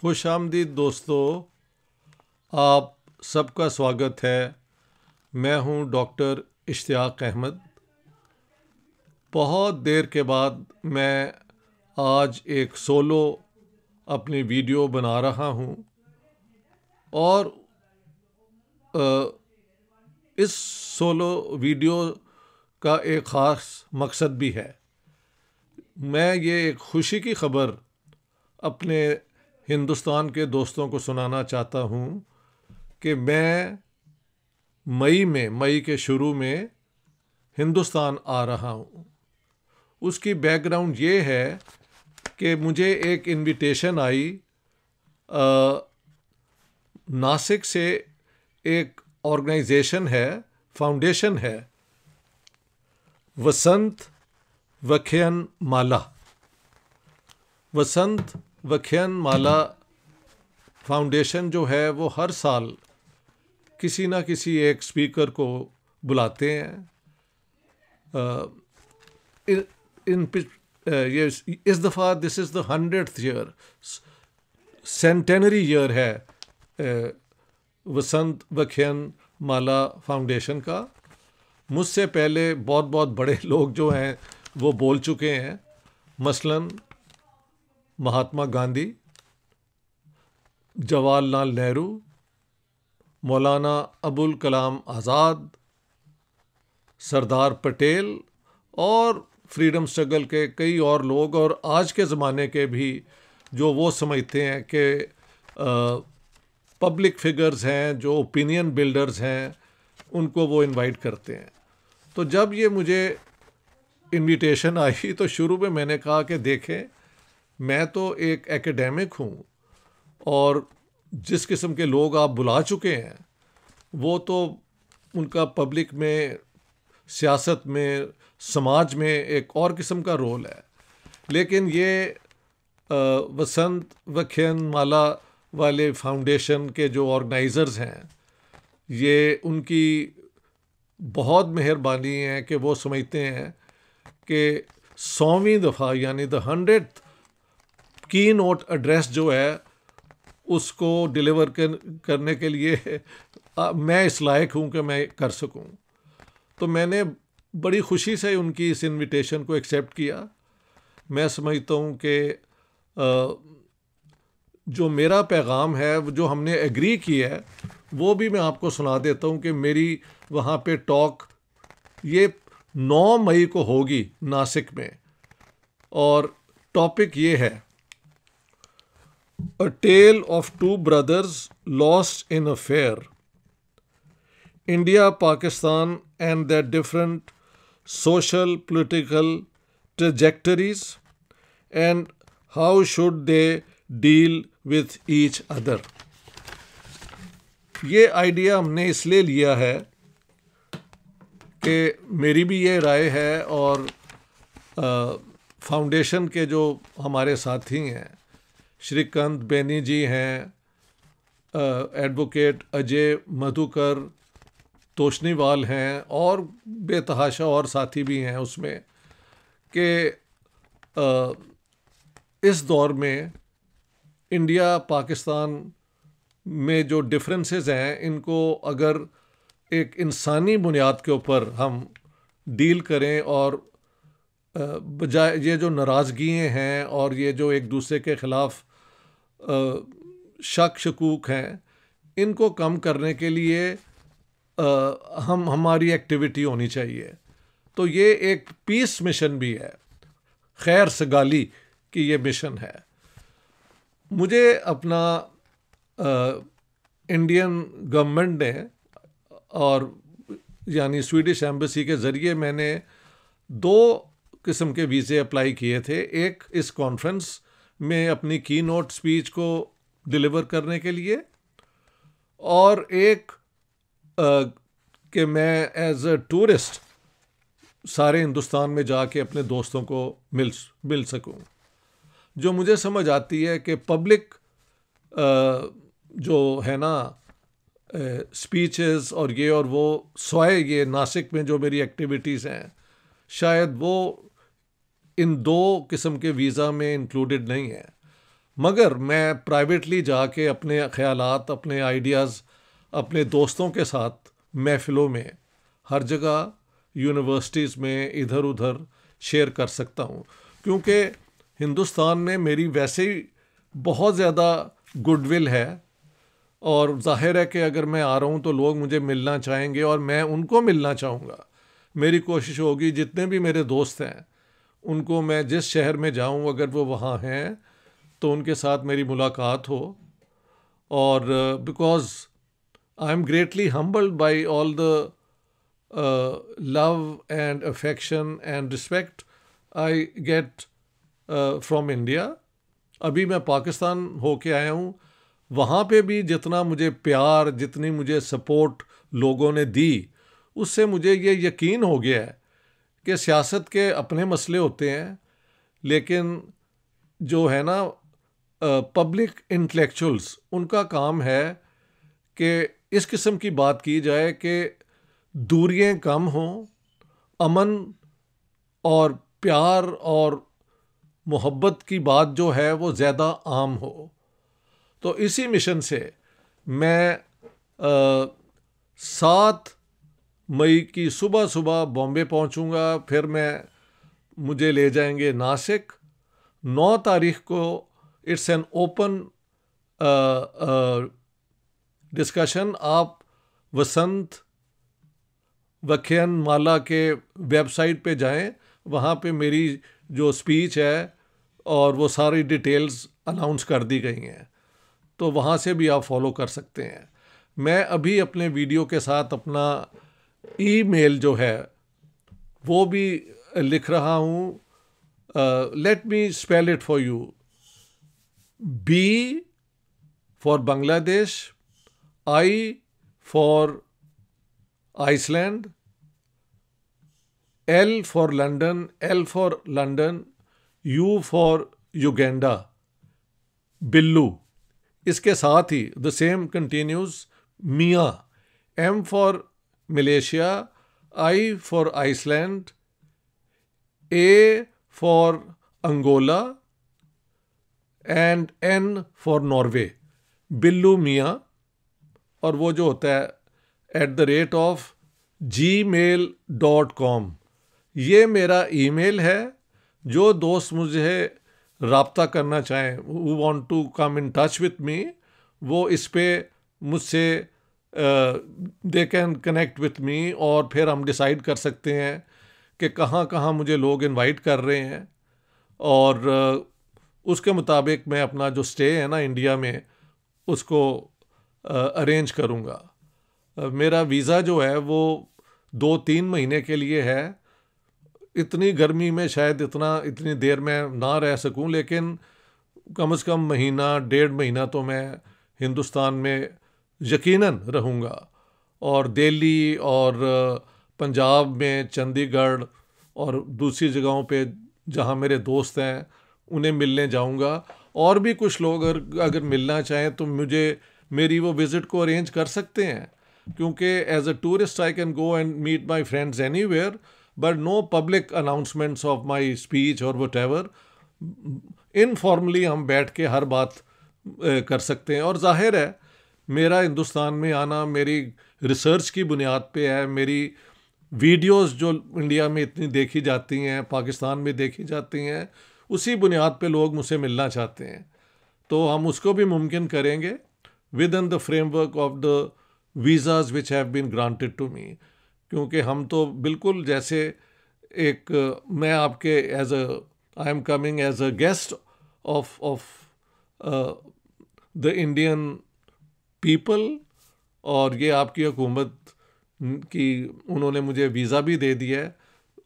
खुश आमदीद दोस्तों आप सबका स्वागत है मैं हूं डॉक्टर इश्तियाक अहमद बहुत देर के बाद मैं आज एक सोलो अपनी वीडियो बना रहा हूं और इस सोलो वीडियो का एक ख़ास मकसद भी है मैं ये एक खुशी की खबर अपने हिंदुस्तान के दोस्तों को सुनाना चाहता हूँ कि मैं मई में मई के शुरू में हिंदुस्तान आ रहा हूँ उसकी बैकग्राउंड ये है कि मुझे एक इनविटेशन आई आ, नासिक से एक ऑर्गेनाइजेशन है फाउंडेशन है वसंत वखियन माला वसंत वख्यन माला फाउंडेशन जो है वो हर साल किसी ना किसी एक स्पीकर को बुलाते हैं इन, इन ये इस दफ़ा this is the hundred year centenary year है वसंत वख्यन माला फाउंडेशन का मुझसे पहले बहुत बहुत बड़े लोग जो हैं वो बोल चुके हैं मसलन महात्मा गांधी जवाहरलाल नेहरू मौलाना अबुल कलाम आज़ाद सरदार पटेल और फ्रीडम स्ट्रगल के कई और लोग और आज के ज़माने के भी जो वो समझते हैं कि पब्लिक फिगर्स हैं जो ओपिनियन बिल्डर्स हैं उनको वो इनवाइट करते हैं तो जब ये मुझे इनविटेशन आई तो शुरू में मैंने कहा कि देखें मैं तो एक एकेडमिक हूँ और जिस किस्म के लोग आप बुला चुके हैं वो तो उनका पब्लिक में सियासत में समाज में एक और किस्म का रोल है लेकिन ये वसंत वख्यन माला वाले फाउंडेशन के जो ऑर्गेनाइज़र्स हैं ये उनकी बहुत मेहरबानी है कि वो समझते हैं कि सौवीं दफ़ा यानी the hundred keynote address जो है उसको डिलीवर कर, करने के लिए आ, मैं इस लायक हूँ कि मैं कर सकूँ तो मैंने बड़ी खुशी से उनकी इस इनविटेशन को एक्सेप्ट किया मैं समझता हूँ कि जो मेरा पैगाम है जो हमने एग्री किया है वो भी मैं आपको सुना देता हूँ कि मेरी वहाँ पे टॉक ये 9 मई को होगी नासिक में और टॉपिक ये है A Tale of Two Brothers Lost in a Fair. India, Pakistan, and their different social, political trajectories, and how should they deal with each other. ये आइडिया हमने इसलिए लिया है कि मेरी भी ये राय है और फाउंडेशन के जो हमारे साथी हैं श्रीकांत बेनी जी हैं एडवोकेट अजय मधुकर तोशनीवाल हैं और बेतहाशा और साथी भी हैं उसमें कि इस दौर में इंडिया पाकिस्तान में जो डिफरेंसेस हैं इनको अगर एक इंसानी बुनियाद के ऊपर हम डील करें और बजाय ये जो नाराज़गियाँ हैं और ये जो एक दूसरे के ख़िलाफ़ शक शकूक हैं इनको कम करने के लिए आ, हम हमारी एक्टिविटी होनी चाहिए तो ये एक पीस मिशन भी है खैर सगाली की ये मिशन है मुझे अपना आ, इंडियन गवर्नमेंट ने और यानी स्वीडिश एम्बेसी के ज़रिए मैंने दो किस्म के वीज़े अप्लाई किए थे एक इस कॉन्फ्रेंस में अपनी की नोट स्पीच को डिलीवर करने के लिए और एक कि मैं एज अ टूरिस्ट सारे हिंदुस्तान में जाके अपने दोस्तों को मिल मिल सकूं जो मुझे समझ आती है कि पब्लिक जो है ना स्पीचेस और ये और वो सोए ये नासिक में जो मेरी एक्टिविटीज़ हैं शायद वो इन दो किस्म के वीज़ा में इंक्लूडेड नहीं है मगर मैं प्राइवेटली जाके अपने ख्याल अपने आइडियाज़ अपने दोस्तों के साथ महफिलों में हर जगह यूनिवर्सिटीज़ में इधर उधर शेयर कर सकता हूँ क्योंकि हिंदुस्तान में मेरी वैसे ही बहुत ज़्यादा गुडविल है और जाहिर है कि अगर मैं आ रहा हूँ तो लोग मुझे मिलना चाहेंगे और मैं उनको मिलना चाहूँगा मेरी कोशिश होगी जितने भी मेरे दोस्त हैं उनको मैं जिस शहर में जाऊं अगर वो वहाँ हैं तो उनके साथ मेरी मुलाकात हो और because I am greatly humbled by all the love and affection and respect I get from India अभी मैं पाकिस्तान होके आया हूँ वहाँ पे भी जितना मुझे प्यार जितनी मुझे सपोर्ट लोगों ने दी उससे मुझे ये यकीन हो गया है कि सियासत के अपने मसले होते हैं लेकिन जो है ना पब्लिक इंटेलेक्चुअल्स उनका काम है कि इस किस्म की बात की जाए कि दूरियाँ कम हों अमन और प्यार और मोहब्बत की बात जो है वो ज़्यादा आम हो तो इसी मिशन से मैं सात मई की सुबह सुबह बॉम्बे पहुंचूंगा फिर मैं मुझे ले जाएंगे नासिक नौ तारीख को इट्स एन ओपन डिस्कशन आप वसंत वखियन माला के वेबसाइट पे जाएं वहाँ पे मेरी जो स्पीच है और वो सारी डिटेल्स अनाउंस कर दी गई हैं तो वहाँ से भी आप फॉलो कर सकते हैं मैं अभी अपने वीडियो के साथ अपना ईमेल जो है वो भी लिख रहा हूँ let me spell it for you B for Bangladesh I for Iceland L for London L for London U for Uganda Billu इसके साथ ही द सेम कंटिन्यूज मियाँ M for Malaysia I for Iceland A for Angola and N for Norway Billu मियाँ और वो जो होता है at the rate of Gmail dot com ये मेरा ईमेल है जो दोस्त मुझे रबता करना चाहें वो want to come in touch with me वो इस पर मुझसे they can connect with me और फिर हम डिसाइड कर सकते हैं कि कहाँ कहाँ मुझे लोग इनवाइट कर रहे हैं और uh, उसके मुताबिक मैं अपना जो स्टे है ना इंडिया में उसको अरेंज uh, करूँगा uh, मेरा वीज़ा जो है वो दो तीन महीने के लिए है इतनी गर्मी में शायद इतना इतनी देर में ना रह सकूं लेकिन कम से कम महीना डेढ़ महीना तो मैं हिंदुस्तान में यकीनन रहूँगा और दिल्ली और पंजाब में चंडीगढ़ और दूसरी जगहों पे जहाँ मेरे दोस्त हैं उन्हें मिलने जाऊँगा और भी कुछ लोग अगर अगर मिलना चाहें तो मुझे मेरी वो विज़िट को अरेंज कर सकते हैं क्योंकि as a tourist I can go and meet my friends anywhere but no public announcements of my speech और वट एवर इनफॉर्मली हम बैठ के हर बात कर सकते हैं और जाहिर है मेरा हिंदुस्तान में आना मेरी रिसर्च की बुनियाद पे है मेरी वीडियोस जो इंडिया में इतनी देखी जाती हैं पाकिस्तान में देखी जाती हैं उसी बुनियाद पे लोग मुझसे मिलना चाहते हैं तो हम उसको भी मुमकिन करेंगे within the framework of the visas which have been granted to me क्योंकि हम तो बिल्कुल जैसे एक मैं आपके as a I am coming as a guest of of the Indian people और ये आपकी हुकूमत की उन्होंने मुझे वीज़ा भी दे दिया है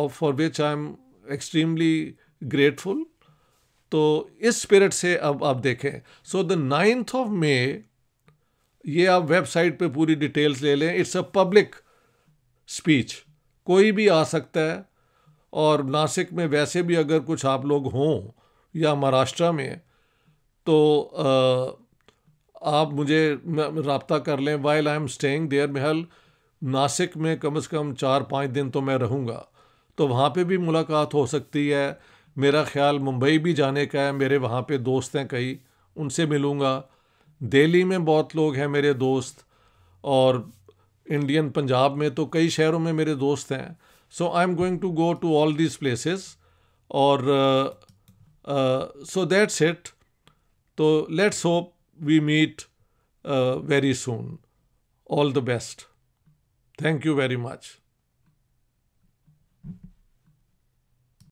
और for which I am extremely grateful तो इस स्पिरिट से अब आप देखें so the ninth of May ये आप वेबसाइट पे पूरी डिटेल्स ले लें इट्स अ पब्लिक स्पीच कोई भी आ सकता है और नासिक में वैसे भी अगर कुछ आप लोग हों या महाराष्ट्र में तो आप मुझे रबता कर लें while I am staying there महल नासिक में कम से कम चार पाँच दिन तो मैं रहूँगा तो वहाँ पे भी मुलाकात हो सकती है मेरा ख्याल मुंबई भी जाने का है मेरे वहाँ पे दोस्त हैं कई उनसे मिलूँगा दिल्ली में बहुत लोग हैं मेरे दोस्त और इंडियन पंजाब में तो कई शहरों में मेरे दोस्त हैं so I am going to go to all these places और सो दैट्स इट तो let's hope we meet uh, very soon. All the best. Thank you very much.